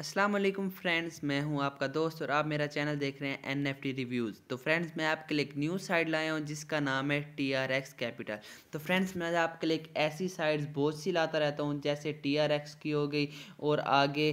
अस्सलाम वालेकुम फ्रेंड्स मैं हूं आपका दोस्त और आप मेरा चैनल देख रहे हैं एन एफ टी रिव्यूज़ तो फ्रेंड्स मैं आपके लिए एक न्यू साइड लाया हूं जिसका नाम है टी आर एक्स कैपिटल तो फ्रेंड्स मैं आपके लिए एक ऐसी साइट्स बहुत सी लाता रहता हूं जैसे टी आर एक्स की हो गई और आगे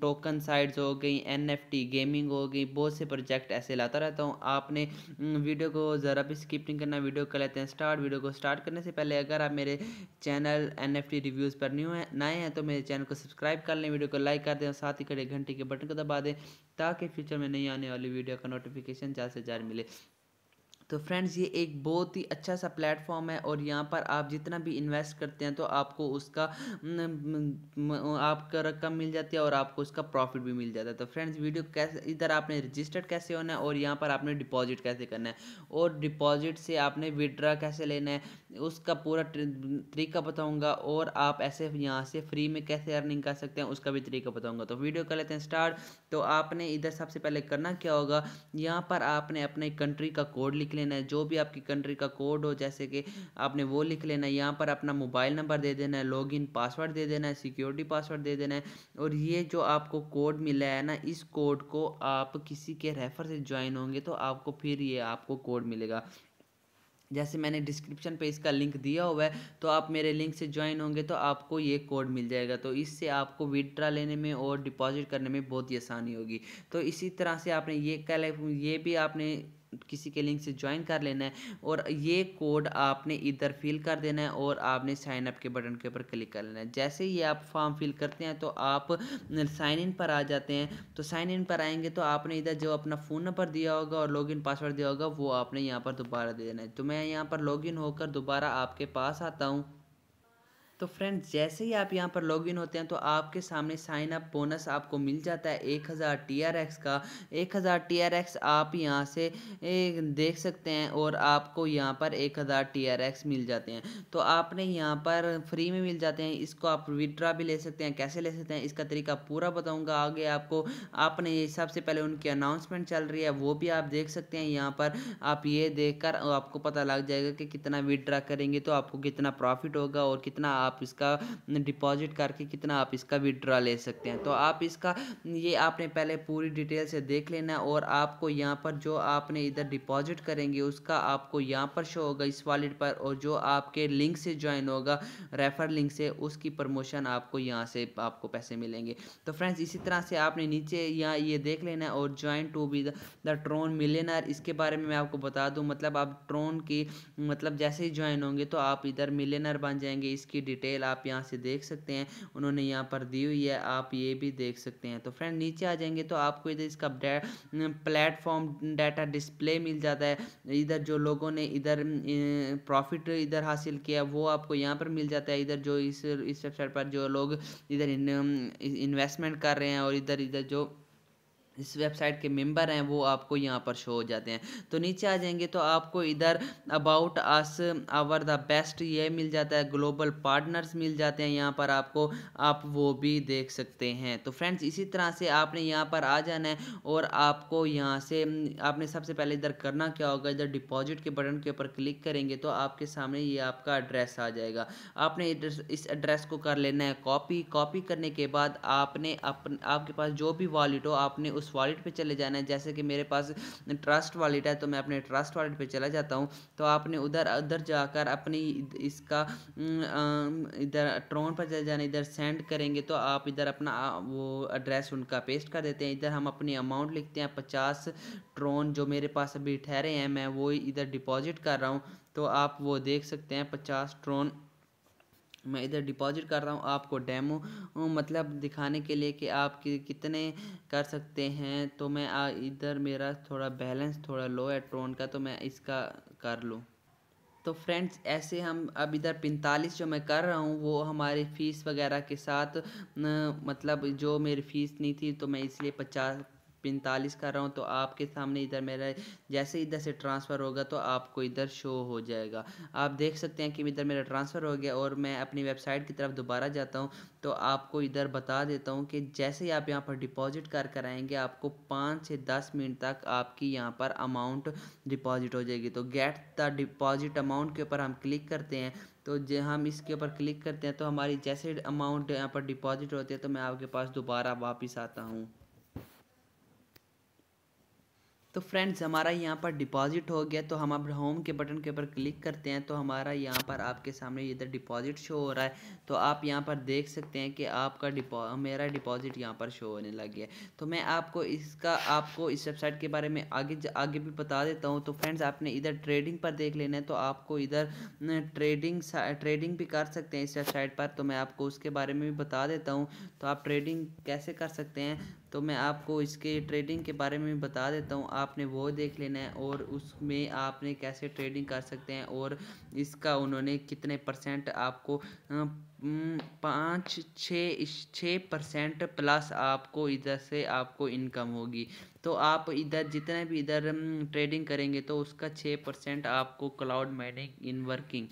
टोकन साइट्स हो गई एन एफ टी गेमिंग हो गई बहुत से प्रोजेक्ट ऐसे लाता रहता हूँ आपने वीडियो को ज़रा भी स्किप नहीं करना वीडियो कर लेते हैं स्टार्ट वीडियो को स्टार्ट करने से पहले अगर आप मेरे channel N F T reviews पर न्यू है नए हैं तो मेरे चैनल को सब्सक्राइब कर लें वीडियो को लाइक कर दें और साथ ही खड़े घंटे के बटन को दबा दें ताकि फ्यूचर में नई आने वाली वीडियो का नोटिफिकेशन ज़्यादा से ज़्यादा मिले तो फ्रेंड्स ये एक बहुत ही अच्छा सा प्लेटफॉर्म है और यहाँ पर आप जितना भी इन्वेस्ट करते हैं तो आपको उसका आपका रकम मिल जाती है और आपको उसका प्रॉफिट भी मिल जाता है तो फ्रेंड्स वीडियो कैसे इधर आपने रजिस्टर्ड कैसे होना है और यहाँ पर आपने डिपॉजिट कैसे करना है और डिपॉजिट से आपने विड्रा कैसे लेना है उसका पूरा तरीका बताऊंगा और आप ऐसे यहाँ से फ्री में कैसे अर्निंग कर सकते हैं उसका भी तरीका बताऊंगा तो वीडियो कर लेते हैं स्टार्ट तो आपने इधर सबसे पहले करना क्या होगा यहाँ पर आपने अपने कंट्री का कोड लिख लेना है जो भी आपकी कंट्री का कोड हो जैसे कि आपने वो लिख लेना है यहाँ पर अपना मोबाइल नंबर दे देना है लॉग पासवर्ड दे देना है सिक्योरिटी पासवर्ड दे देना है और ये जो आपको कोड मिला है ना इस कोड को आप किसी के रेफर से ज्वाइन होंगे तो आपको फिर ये आपको कोड मिलेगा जैसे मैंने डिस्क्रिप्शन पे इसका लिंक दिया हुआ है तो आप मेरे लिंक से ज्वाइन होंगे तो आपको ये कोड मिल जाएगा तो इससे आपको विड्रा लेने में और डिपॉजिट करने में बहुत ही आसानी होगी तो इसी तरह से आपने ये कल ये भी आपने किसी के लिंक से ज्वाइन कर लेना है और ये कोड आपने इधर फिल कर देना है और आपने साइन अप के बटन के ऊपर क्लिक कर लेना है जैसे ही आप फॉर्म फिल करते हैं तो आप साइन इन पर आ जाते हैं तो साइन इन पर आएंगे तो आपने इधर जो अपना फ़ोन नंबर दिया होगा और लॉगिन पासवर्ड दिया होगा वो आपने यहाँ पर दोबारा दे देना है तो मैं यहाँ पर लॉगिन होकर दोबारा आपके पास आता हूँ तो फ्रेंड्स जैसे ही आप यहाँ पर लॉगिन होते हैं तो आपके सामने साइन अप बोनस आपको मिल जाता है एक हज़ार टी आर एक्स का एक हज़ार टी आर एक्स आप यहाँ से देख सकते हैं और आपको यहाँ पर एक हज़ार टी आर एक्स मिल जाते हैं तो आपने यहाँ पर फ्री में मिल जाते हैं इसको आप विड्रा भी ले सकते हैं कैसे ले सकते हैं इसका तरीका पूरा बताऊँगा आगे आपको आपने सबसे पहले उनकी अनाउंसमेंट चल रही है वो भी आप देख सकते हैं यहाँ पर आप ये देख कर आपको पता लग जाएगा कि कितना विड्रा करेंगे तो आपको कितना प्रॉफिट होगा और कितना आप इसका डिपॉजिट करके कितना आप इसका विड्रा ले सकते हैं तो आप इसका ये आपने पहले पूरी डिटेल से देख लेना और आपको यहाँ पर जो आपने इधर डिपॉजिट करेंगे उसका आपको यहाँ पर शो होगा इस वॉलेट पर और जो आपके लिंक से ज्वाइन होगा रेफर लिंक से उसकी प्रमोशन आपको यहाँ से आपको पैसे मिलेंगे तो फ्रेंड्स इसी तरह से आपने नीचे यहाँ ये देख लेना और join to be the Tron millionaire इसके बारे में मैं आपको बता दूँ मतलब आप ट्रोन की मतलब जैसे ही ज्वाइन होंगे तो आप इधर मिलेनर बन जाएंगे इसकी डिटेल आप यहाँ से देख सकते हैं उन्होंने यहाँ पर दी हुई है आप ये भी देख सकते हैं तो फ्रेंड नीचे आ जाएंगे तो आपको इधर इसका प्लेटफॉर्म डाटा डिस्प्ले मिल जाता है इधर जो लोगों ने इधर प्रॉफिट इधर हासिल किया वो आपको यहाँ पर मिल जाता है इधर जो इस इस वेबसाइट पर जो लोग इधर इन्वेस्टमेंट कर रहे हैं और इधर इधर जो इस वेबसाइट के मेंबर हैं वो आपको यहाँ पर शो हो जाते हैं तो नीचे आ जाएंगे तो आपको इधर about us our the best ये मिल जाता है ग्लोबल पार्टनर्स मिल जाते हैं यहाँ पर आपको आप वो भी देख सकते हैं तो फ्रेंड्स इसी तरह से आपने यहाँ पर आ जाना है और आपको यहाँ से आपने सबसे पहले इधर करना क्या होगा इधर डिपॉजिट के बटन के ऊपर क्लिक करेंगे तो आपके सामने ये आपका एड्रेस आ जाएगा आपने इस एड्रेस को कर लेना है कॉपी कॉपी करने के बाद आपने अपन आपके पास जो भी वॉलेट हो आपने उस उस वॉलेट पे चले जाना है जैसे कि मेरे पास ट्रस्ट वॉलेट है तो मैं अपने ट्रस्ट वॉलेट पे चला जाता हूँ तो आपने उधर उधर जाकर अपनी इसका इधर ट्रोन पर चले जाना इधर सेंड करेंगे तो आप इधर अपना वो एड्रेस उनका पेस्ट कर देते हैं इधर हम अपनी अमाउंट लिखते हैं पचास ट्रोन जो मेरे पास अभी ठहरे हैं मैं वो इधर डिपॉजिट कर रहा हूँ तो आप वो देख सकते हैं पचास ट्रोन मैं इधर डिपॉजिट कर रहा हूँ आपको डेमो मतलब दिखाने के लिए कि आप कि, कितने कर सकते हैं तो मैं इधर मेरा थोड़ा बैलेंस थोड़ा लो है ट्रोन का तो मैं इसका कर लूँ तो फ्रेंड्स ऐसे हम अब इधर पैंतालीस जो मैं कर रहा हूँ वो हमारी फ़ीस वगैरह के साथ न, मतलब जो मेरी फ़ीस नहीं थी तो मैं इसलिए पचास पैंतालीस कर रहा हूँ तो आपके सामने इधर मेरा जैसे इधर से ट्रांसफ़र होगा तो आपको इधर शो हो जाएगा आप देख सकते हैं कि इधर मेरा ट्रांसफ़र हो गया और मैं अपनी वेबसाइट की तरफ दोबारा जाता हूँ तो आपको इधर बता देता हूँ कि जैसे ही आप यहाँ पर डिपॉजिट कर कर आएंगे आपको पाँच से दस मिनट तक आपकी यहाँ पर अमाउंट डिपॉजिट हो जाएगी तो गेट द डिपॉजिट अमाउंट के ऊपर हम क्लिक करते हैं तो जो हम इसके ऊपर क्लिक करते हैं तो हमारी जैसे अमाउंट यहाँ पर डिपॉजिट होती है तो मैं आपके पास दोबारा वापस आता हूँ तो फ्रेंड्स हमारा यहाँ पर डिपॉजिट हो गया तो हम अब होम के बटन के ऊपर क्लिक करते हैं तो हमारा यहाँ पर आपके सामने इधर डिपॉजिट शो हो रहा है तो आप यहाँ पर देख सकते हैं कि आपका डिपो मेरा डिपॉजिट यहाँ पर शो होने लग गया तो मैं आपको इसका आपको इस वेबसाइट के बारे में आगे आगे भी बता देता हूँ तो फ्रेंड्स आपने इधर ट्रेडिंग पर देख लेना है तो आपको इधर ट्रेडिंग ट्रेडिंग भी कर सकते हैं इस वेबसाइट पर तो मैं आपको उसके बारे में भी बता देता हूँ तो आप ट्रेडिंग कैसे कर सकते हैं तो मैं आपको इसके ट्रेडिंग के बारे में बता देता हूँ आपने वो देख लेना है और उसमें आपने कैसे ट्रेडिंग कर सकते हैं और इसका उन्होंने कितने परसेंट आपको हम्म, पाँच छः छः परसेंट प्लस आपको इधर से आपको इनकम होगी तो आप इधर जितने भी इधर ट्रेडिंग हम्म, करेंगे तो उसका छः परसेंट आपको क्लाउड माइनिंग इन वर्किंग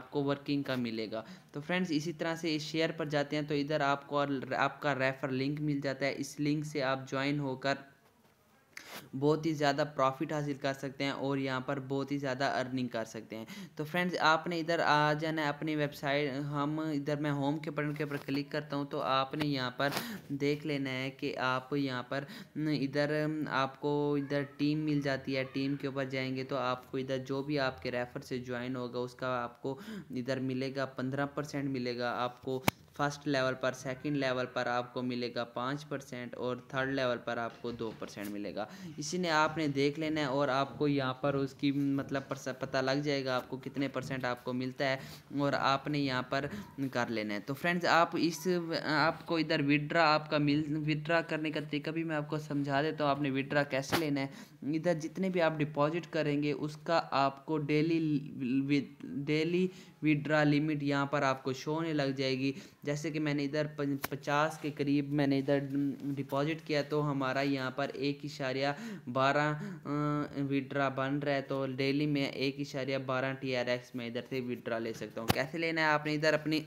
आपको वर्किंग का मिलेगा तो फ्रेंड्स इसी तरह से इस शेयर पर जाते हैं तो इधर आपको आपका रेफर लिंक मिल जाता है इस लिंक से आप ज्वाइन होकर बहुत ही ज़्यादा प्रॉफिट हासिल कर सकते हैं और यहाँ पर बहुत ही ज़्यादा अर्निंग कर सकते हैं तो फ्रेंड्स आपने इधर आ जाना है अपनी वेबसाइट हम इधर मैं होम के बटन के ऊपर क्लिक करता हूँ तो आपने यहाँ पर देख लेना है कि आप यहाँ पर इधर आपको इधर टीम मिल जाती है टीम के ऊपर जाएंगे तो आपको इधर जो भी आपके रेफर से ज्वाइन होगा उसका आपको इधर मिलेगा पंद्रह परसेंट मिलेगा आपको फर्स्ट लेवल पर सेकंड लेवल पर आपको मिलेगा पाँच परसेंट और थर्ड लेवल पर आपको दो परसेंट मिलेगा इसी ने आपने देख लेना है और आपको यहाँ पर उसकी मतलब पता लग जाएगा आपको कितने परसेंट आपको मिलता है और आपने यहाँ पर कर लेना है तो फ्रेंड्स आप इस आपको इधर विड्रा आपका मिल विड्रा करने का तरीका भी मैं आपको समझा देता हूँ आपने विड्रा कैसे लेना है इधर जितने भी आप डिपॉजिट करेंगे उसका आपको डेली डेली विड्रा लिमिट यहाँ पर आपको शो होने लग जाएगी जैसे कि मैंने इधर पचास के करीब मैंने इधर डिपॉजिट किया तो हमारा यहाँ पर एक इशारिया बारह विड्रा बन रहा है तो डेली में एक इशारिया बारह टी आर एक्स में इधर से विड्रा ले सकता हूँ कैसे लेना है आपने इधर अपनी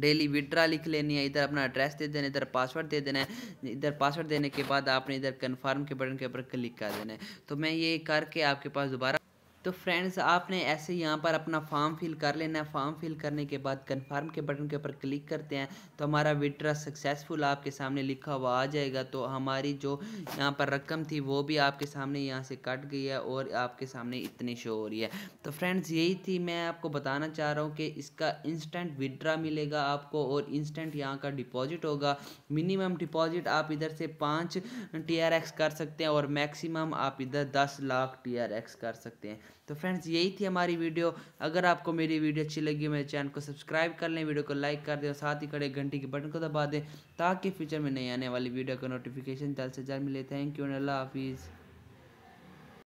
डेली विड्रा लिख लेनी है इधर अपना एड्रेस दे देना इधर पासवर्ड दे देना है इधर पासवर्ड देने के बाद आपने इधर कन्फर्म के बटन के ऊपर क्लिक कर देना है तो मैं ये करके आपके पास दोबारा तो फ्रेंड्स आपने ऐसे यहाँ पर अपना फॉर्म फिल कर लेना है फॉर्म फिल करने के बाद कन्फर्म के बटन के ऊपर क्लिक करते हैं तो हमारा विड्रा सक्सेसफुल आपके सामने लिखा हुआ आ जाएगा तो हमारी जो यहाँ पर रकम थी वो भी आपके सामने यहाँ से कट गई है और आपके सामने इतनी शो हो रही है तो फ्रेंड्स यही थी मैं आपको बताना चाह रहा हूँ कि इसका इंस्टेंट विड्रा मिलेगा आपको और इंस्टेंट यहाँ का डिपॉजिट होगा मिनिमम डिपॉजिट आप इधर से पाँच टी कर सकते हैं और मैक्सिमम आप इधर दस लाख टी कर सकते हैं तो फ्रेंड्स यही थी हमारी वीडियो अगर आपको मेरी वीडियो अच्छी लगी मेरे चैनल को सब्सक्राइब कर लें वीडियो को लाइक कर दें और साथ ही खड़े घंटी के बटन को दबा दें ताकि फ्यूचर में नई आने वाली वीडियो का नोटिफिकेशन जल्द से जल्द मिले थैंक यू अल्लाह हाफिज़